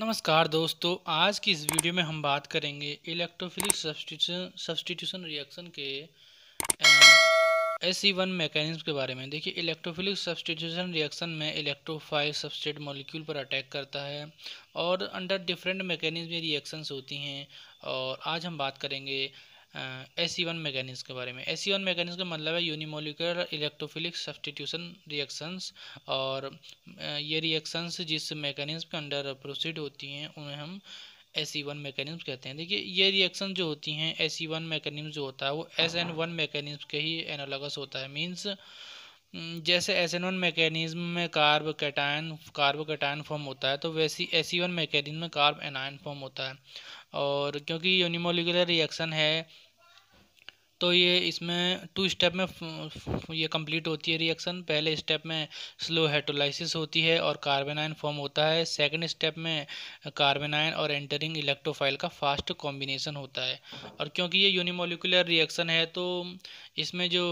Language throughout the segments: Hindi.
नमस्कार दोस्तों आज की इस वीडियो में हम बात करेंगे इलेक्ट्रोफिलिक सब्सटीट्यूशन सब्सटीट्यूशन रिएक्शन के एस वन मैकेनिज्म के बारे में देखिए इलेक्ट्रोफिलिक सब्सटीट्यूशन रिएक्शन में इलेक्ट्रोफाइल सब्सटेट मॉलिक्यूल पर अटैक करता है और अंडर डिफरेंट मैकेनिज्म रिएक्शंस होती हैं और आज हम बात करेंगे एस सी वन मैकेनिज्म के बारे में एस सी वन मैकेनिज्म का मतलब है यूनिमोलिकुलर इलेक्ट्रोफिलिक सब्सटीट्यूशन रिएक्शंस और ये रिएक्शंस जिस मैकेनिज्म के अंडर प्रोसीड होती हैं उन्हें हम एस सी वन मैकेनिज्म कहते हैं देखिए ये रिएक्शन जो होती हैं एस सी वन मैकेनिज्म जो होता है वो एस एन वन मैकेनिज्म के ही एनालॉगस होता है मीन्स जैसे एस एन वन मैकेनिज्म में carbocation carbocation form होता है तो वैसी एस सी वन मैकेनिज्म में कार्ब एनायन फॉर्म होता है और क्योंकि यूनिमोलिकुलर रिएक्शन है तो ये इसमें टू स्टेप में ये कंप्लीट होती है रिएक्शन पहले स्टेप में स्लो हेटोलाइसिस होती है और कार्बेनाइन फॉर्म होता है सेकंड स्टेप में कार्बेनाइन और एंटरिंग इलेक्ट्रोफाइल का फास्ट कॉम्बिनेशन होता है और क्योंकि ये यूनिमोलिकुलर रिएक्शन है तो इसमें जो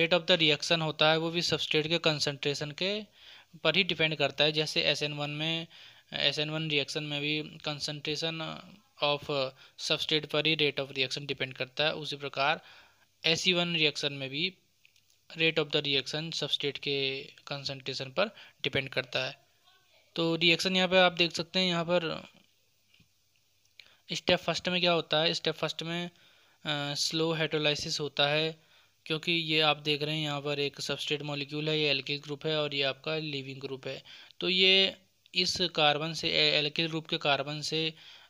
रेट ऑफ द रिएक्शन होता है वो भी सबस्टेट के कंसनट्रेशन के पर ही डिपेंड करता है जैसे एस एन वन में एस एन वन रिएक्शन में भी कंसनट्रेशन ऑफ सबस्टेट uh, पर ही रेट ऑफ रिएक्शन डिपेंड करता है उसी प्रकार एसी वन रिएक्शन में भी rate of the reaction substrate के कंसनट्रेशन पर डिपेंड करता है तो रिएक्शन यहाँ पर आप देख सकते हैं यहाँ पर स्टेप फर्स्ट में क्या होता है स्टेप फर्स्ट में स्लो हेटोलाइसिस होता है क्योंकि ये आप देख रहे हैं यहाँ पर एक सबस्टेट मॉलिक्यूल है ये एल्किल ग्रुप है और ये आपका लिविंग ग्रुप है तो ये इस कार्बन से एल्किल ग्रुप के कार्बन से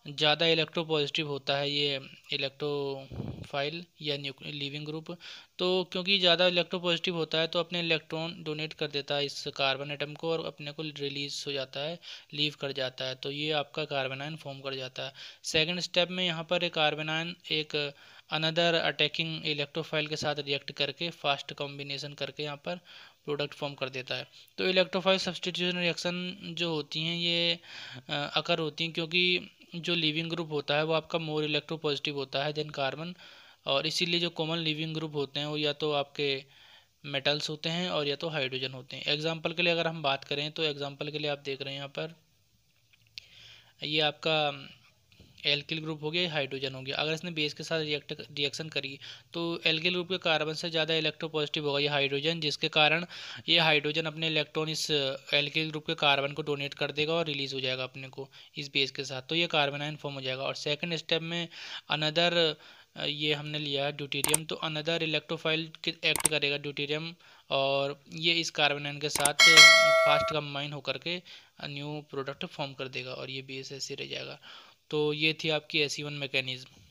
ज़्यादा इलेक्ट्रो पॉजिटिव होता है ये इलेक्ट्रोफाइल या लिविंग ग्रुप तो क्योंकि ज़्यादा इलेक्ट्रो पॉजिटिव होता है तो अपने इलेक्ट्रॉन डोनेट कर देता है इस कार्बन एटम को और अपने को रिलीज हो जाता है लीव कर जाता है तो ये आपका कार्बेनाइन फॉर्म कर जाता है सेकेंड स्टेप में यहाँ पर कार्बेनाइन एक अनदर अटैकिंग इलेक्ट्रोफाइल के साथ रिएक्ट करके फास्ट कॉम्बिनेशन करके यहाँ पर प्रोडक्ट फॉर्म कर देता है तो इलेक्ट्रोफाइल सब्सटीट्यूशन रिएक्शन जो होती हैं ये अकर होती हैं क्योंकि जो लिविंग ग्रुप होता है वो आपका मोर इलेक्ट्रो पॉजिटिव होता है देन कार्बन और इसीलिए जो कॉमन लिविंग ग्रुप होते हैं वो या तो आपके मेटल्स होते हैं और या तो हाइड्रोजन होते हैं एग्जाम्पल के लिए अगर हम बात करें तो एग्जाम्पल के लिए आप देख रहे हैं यहाँ पर ये आपका एल्किल ग्रुप हो गया हाइड्रोजन हो गया अगर इसने बेस के साथ रिएक्ट रिएक्शन करी तो एल्किल ग्रुप के कार्बन से ज़्यादा इलेक्ट्रोपॉजिटिव होगा ये हाइड्रोजन जिसके कारण ये हाइड्रोजन अपने इलेक्ट्रॉन इस एल्किल uh, ग्रुप के कार्बन को डोनेट कर देगा और रिलीज हो जाएगा अपने को इस बेस के साथ तो ये कार्बन आयन फॉर्म हो जाएगा और सेकेंड स्टेप में अनदर uh, ये हमने लिया है ड्यूटेरियम तो अनदर इलेक्ट्रोफाइल एक्ट करेगा ड्यूटेरियम और ये इस कार्बन आयन के साथ फास्ट uh, कंबाइन होकर के न्यू प्रोडक्ट फॉर्म कर देगा और ये बेस ऐसे रह जाएगा तो ये थी आपकी ए सी वन मैकेनिज़्म